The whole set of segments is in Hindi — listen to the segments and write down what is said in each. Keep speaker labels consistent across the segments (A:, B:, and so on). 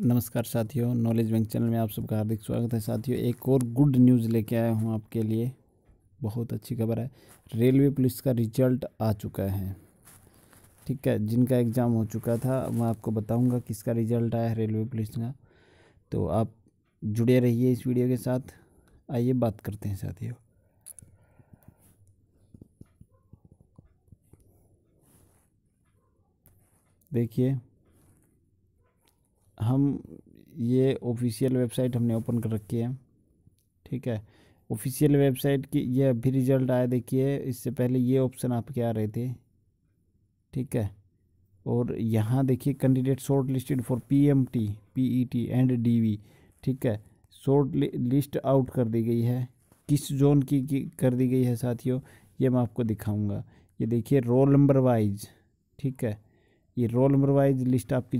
A: नमस्कार साथियों नॉलेज बैंक चैनल में आप सबका हार्दिक स्वागत है साथियों एक और गुड न्यूज़ लेके आया हूँ आपके लिए बहुत अच्छी खबर है रेलवे पुलिस का रिजल्ट आ चुका है ठीक है जिनका एग्ज़ाम हो चुका था मैं आपको बताऊंगा किसका रिजल्ट आया है रेलवे पुलिस का तो आप जुड़े रहिए इस वीडियो के साथ आइए बात करते हैं साथियों देखिए हम ये ऑफिशियल वेबसाइट हमने ओपन कर रखी है ठीक है ऑफिशियल वेबसाइट की ये अभी रिजल्ट आया देखिए इससे पहले ये ऑप्शन आपके आ रहे थे ठीक है और यहाँ देखिए candidate short listed for P M T P E T and D V ठीक है शॉर्ट लिस्ट आउट कर दी गई है किस जोन की, की कर दी गई है साथियों ये मैं आपको दिखाऊंगा ये देखिए रोल नंबर वाइज ठीक है ये रोल नंबर वाइज लिस्ट आपकी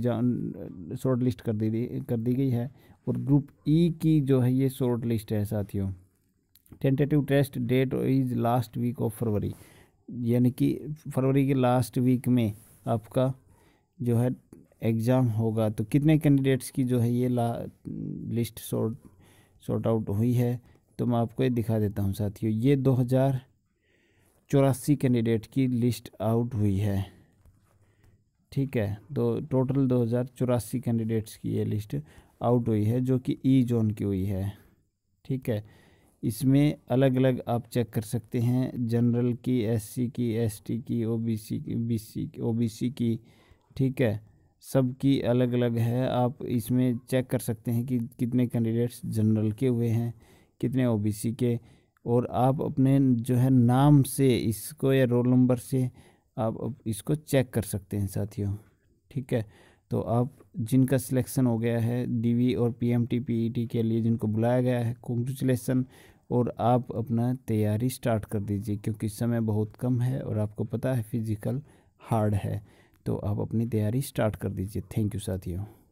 A: शॉर्ट लिस्ट कर दी कर दी गई है और ग्रुप ई e की जो है ये शॉर्ट लिस्ट है साथियों tentative test date is last week of February यानी कि फरवरी के लास्ट वीक में आपका जो है एग्ज़ाम होगा तो कितने कैंडिडेट्स की जो है ये ला लिस्ट शॉर्ट शॉर्ट आउट हुई है तो मैं आपको ये दिखा देता हूँ साथियों ये दो हज़ार चौरासी कैंडिडेट की लिस्ट आउट हुई है ठीक है दो टोटल दो हज़ार चौरासी कैंडिडेट्स की ये लिस्ट आउट हुई है जो कि ई e जोन की हुई है ठीक है इसमें अलग अलग आप चेक कर सकते हैं जनरल की एससी की एसटी की ओबीसी की बीसी ओबीसी की ठीक है सब की अलग अलग है आप इसमें चेक कर सकते हैं कि कितने कैंडिडेट्स जनरल के हुए हैं कितने ओबीसी के और आप अपने जो है नाम से इसको या रोल नंबर से आप अब इसको चेक कर सकते हैं साथियों ठीक है तो आप जिनका सिलेक्शन हो गया है डीवी और पीएमटी पीईटी e के लिए जिनको बुलाया गया है कॉन्ग्रेचुलेसन और आप अपना तैयारी स्टार्ट कर दीजिए क्योंकि समय बहुत कम है और आपको पता है फिज़िकल हार्ड है तो आप अपनी तैयारी स्टार्ट कर दीजिए थैंक यू साथियों